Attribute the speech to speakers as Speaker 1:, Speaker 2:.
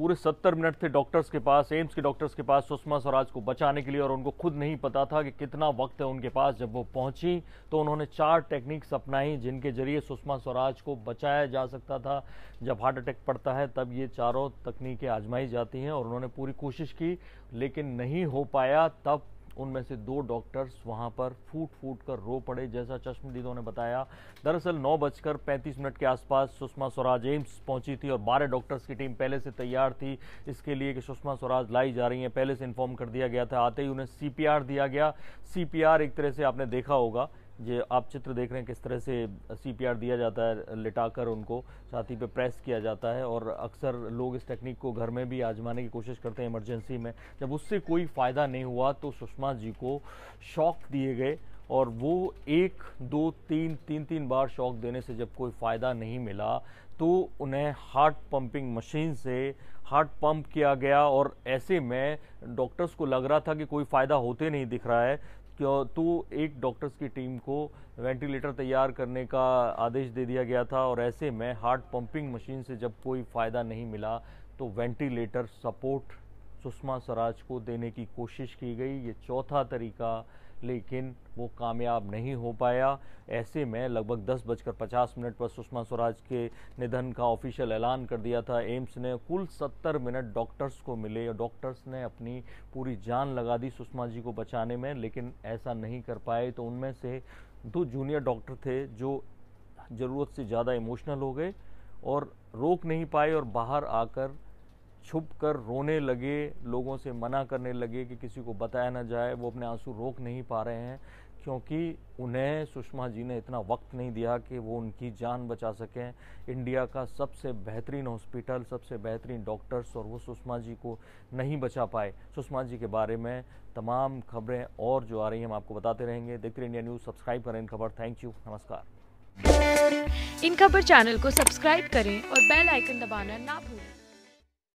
Speaker 1: पूरे सत्तर मिनट थे डॉक्टर्स के पास एम्स के डॉक्टर्स के पास सुषमा स्वराज को बचाने के लिए और उनको खुद नहीं पता था कि कितना वक्त है उनके पास जब वो पहुंची तो उन्होंने चार टेक्निक्स अपनाई जिनके जरिए सुषमा स्वराज को बचाया जा सकता था जब हार्ट अटैक पड़ता है तब ये चारों तकनीकें आजमाई जाती हैं और उन्होंने पूरी कोशिश की लेकिन नहीं हो पाया तब उनमें से दो डॉक्टर्स वहां पर फूट फूट कर रो पड़े जैसा चश्मदीदों ने बताया दरअसल नौ बजकर पैंतीस मिनट के आसपास सुषमा स्वराज एम्स पहुंची थी और बारह डॉक्टर्स की टीम पहले से तैयार थी इसके लिए कि सुषमा स्वराज लाई जा रही हैं पहले से इन्फॉर्म कर दिया गया था आते ही उन्हें सी दिया गया सी एक तरह से आपने देखा होगा ये आप चित्र देख रहे हैं किस तरह से सीपीआर दिया जाता है लिटाकर उनको छाती पे प्रेस किया जाता है और अक्सर लोग इस टेक्निक को घर में भी आजमाने की कोशिश करते हैं इमरजेंसी में जब उससे कोई फ़ायदा नहीं हुआ तो सुषमा जी को शॉक दिए गए और वो एक दो तीन तीन तीन बार शॉक देने से जब कोई फ़ायदा नहीं मिला तो उन्हें हार्ट पंपिंग मशीन से हार्ट पंप किया गया और ऐसे में डॉक्टर्स को लग रहा था कि कोई फ़ायदा होते नहीं दिख रहा है क्यों तो एक डॉक्टर्स की टीम को वेंटिलेटर तैयार करने का आदेश दे दिया गया था और ऐसे में हार्ट पंपिंग मशीन से जब कोई फ़ायदा नहीं मिला तो वेंटिलेटर सपोर्ट सुषमा स्वराज को देने की कोशिश की गई ये चौथा तरीका लेकिन वो कामयाब नहीं हो पाया ऐसे में लगभग दस बजकर पचास मिनट पर सुषमा स्वराज के निधन का ऑफिशियल ऐलान कर दिया था एम्स ने कुल सत्तर मिनट डॉक्टर्स को मिले और डॉक्टर्स ने अपनी पूरी जान लगा दी सुषमा जी को बचाने में लेकिन ऐसा नहीं कर पाए तो उनमें से दो जूनियर डॉक्टर थे जो ज़रूरत से ज़्यादा इमोशनल हो गए और रोक नहीं पाए और बाहर आकर छुप कर रोने लगे लोगों से मना करने लगे कि किसी को बताया ना जाए वो अपने आंसू रोक नहीं पा रहे हैं क्योंकि उन्हें सुषमा जी ने इतना वक्त नहीं दिया कि वो उनकी जान बचा सकें इंडिया का सबसे बेहतरीन हॉस्पिटल सबसे बेहतरीन डॉक्टर्स और वो सुषमा जी को नहीं बचा पाए सुषमा जी के बारे में तमाम खबरें और जो आ रही हैं हम आपको बताते रहेंगे देखते रहे इंडिया न्यूज़ सब्सक्राइब करें इन खबर थैंक यू नमस्कार इन खबर चैनल को सब्सक्राइब करें और बेल आइकन दबाना ना भूलें